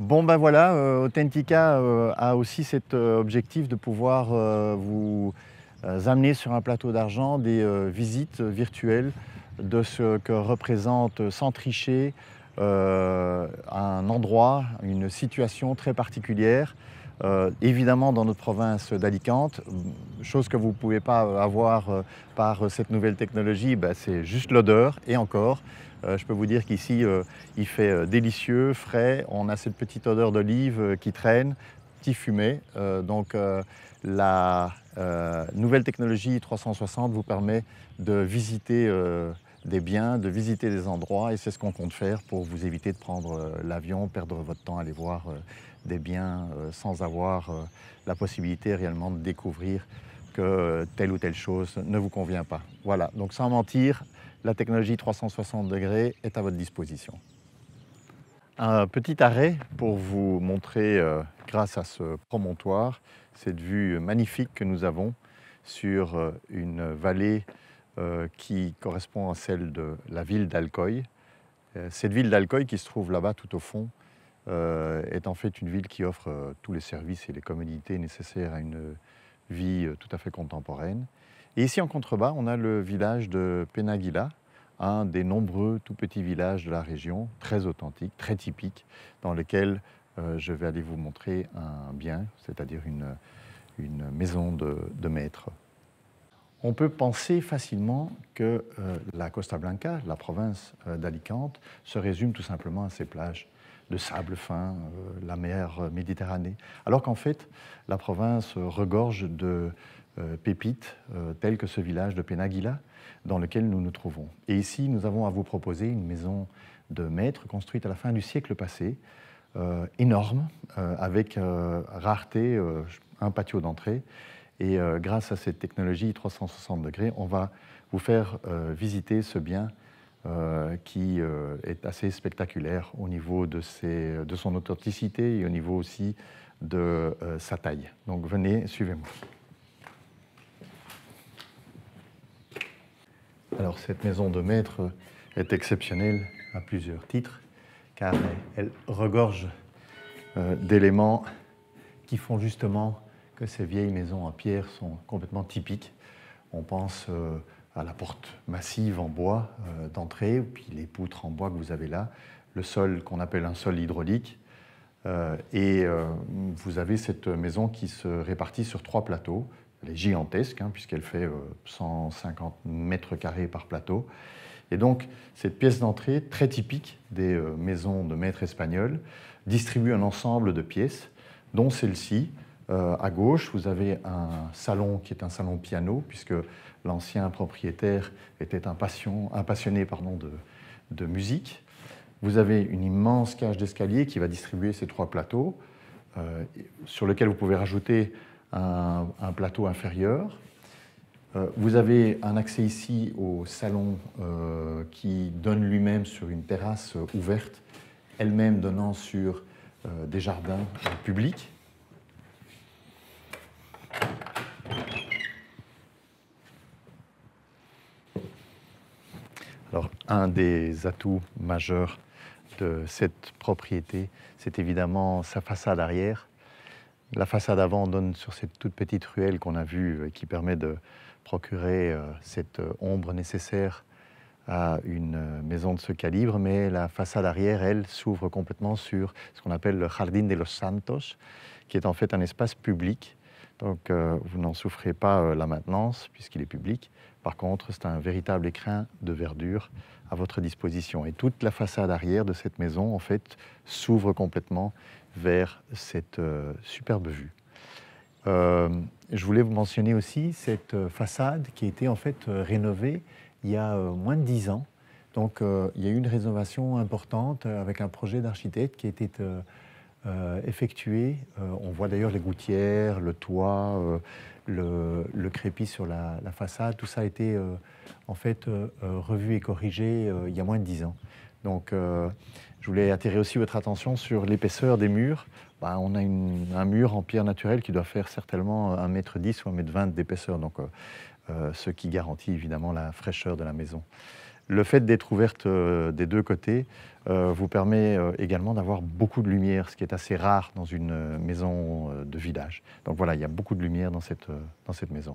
Bon ben voilà, euh, Authentica euh, a aussi cet euh, objectif de pouvoir vous amener sur un plateau d'argent des visites virtuelles de ce que représente sans tricher un endroit, une situation très particulière euh, évidemment dans notre province d'Alicante. Mm, chose que vous ne pouvez pas avoir euh, par euh, cette nouvelle technologie, bah, c'est juste l'odeur et encore. je peux vous dire qu'ici, il fait délicieux, frais. On a cette petite odeur d'olive qui traîne, petit fumé. donc la nouvelle technologie 360 vous permet de visiter des biens, de visiter des endroits, et c'est ce qu'on compte faire pour vous éviter de prendre euh, l'avion, perdre votre temps à aller voir euh, des biens euh, sans avoir la possibilité réellement de découvrir que telle ou telle chose ne vous convient pas. Voilà, donc sans mentir, la technologie 360 degrés est à votre disposition. Un petit arrêt pour vous montrer, grâce à ce promontoire, cette vue magnifique que nous avons sur une vallée euh, qui correspond à celle de la ville d'Alcoy. Euh, cette ville d'Alcoy, qui se trouve là-bas tout au fond, euh, est en fait une ville qui offre tous les services et les commodités nécessaires à une vie tout à fait contemporaine. Et ici en contrebas, on a le village de Penagila, un des nombreux tout petits villages de la région, très authentique, très typique, dans lequel je vais aller vous montrer un bien, c'est-à-dire une, maison de maître on peut penser facilement que euh, la Costa Blanca, la province euh, d'Alicante, se résume tout simplement à ses plages de sable fin, euh, la mer Méditerranée, alors qu'en fait, la province regorge de pépites telles que ce village de Penaguila, dans lequel nous nous trouvons. Et ici, nous avons à vous proposer une maison de maître construite à la fin du siècle passé, énorme, avec rareté, un patio d'entrée et euh, grâce à cette technologie 360 degrés, on va vous faire euh, visiter ce bien euh, qui est assez spectaculaire au niveau de, son authenticité et au niveau aussi de sa taille. Donc venez, suivez-moi. Alors cette maison de maître est exceptionnelle à plusieurs titres, car elle regorge d'éléments qui font justement ces vieilles maisons en pierre sont complètement typiques. On pense euh, à la porte massive en bois euh, d'entrée, puis les poutres en bois que vous avez là, le sol qu'on appelle un sol hydraulique. Euh, et vous avez cette maison qui se répartit sur trois plateaux. Elle est gigantesque, hein, puisqu'elle fait 150 mètres carrés par plateau. Et donc, cette pièce d'entrée, très typique des maisons de maîtres espagnols, distribue un ensemble de pièces, dont celle-ci, euh, à gauche, vous avez un salon qui est un salon piano, puisque l'ancien propriétaire était un, passionné de, de, musique. Vous avez une immense cage d'escalier qui va distribuer ces trois plateaux, euh, sur lequel vous pouvez rajouter un, plateau inférieur. Euh, vous avez un accès ici au salon qui donne lui-même sur une terrasse ouverte, elle-même donnant sur des jardins publics. Alors, un des atouts majeurs de cette propriété, c'est évidemment sa façade arrière. La façade avant donne sur cette toute petite ruelle qu'on a vue et euh, qui permet de procurer euh, cette euh, ombre nécessaire à une maison de ce calibre, mais la façade arrière, elle, s'ouvre complètement sur ce qu'on appelle le jardin de los Santos, qui est en fait un espace public donc euh, vous n'en souffrez pas euh, la maintenance puisqu'il est public. Par contre, c'est un véritable écrin de verdure à votre disposition. Et toute la façade arrière de cette maison, en fait, s'ouvre complètement vers cette euh, superbe vue. je voulais vous mentionner aussi cette façade qui a été en fait rénovée il y a moins de dix ans. Donc il y a eu une rénovation importante avec un projet d'architecte qui était euh, effectué euh, on voit d'ailleurs les gouttières, le toit, euh, le, crépi sur la, façade. Tout ça a été en fait revu et corrigé il y a moins de dix ans. Donc, je voulais attirer aussi votre attention sur l'épaisseur des murs. Bah, on a un mur en pierre naturelle qui doit faire certainement un m 10 ou un m vingt d'épaisseur, donc ce qui garantit évidemment la fraîcheur de la maison. Le fait d'être ouverte euh, des deux côtés euh, vous permet euh, également d'avoir beaucoup de lumière, ce qui est assez rare dans une maison de village. Donc voilà, il y a beaucoup de lumière dans cette, dans cette maison.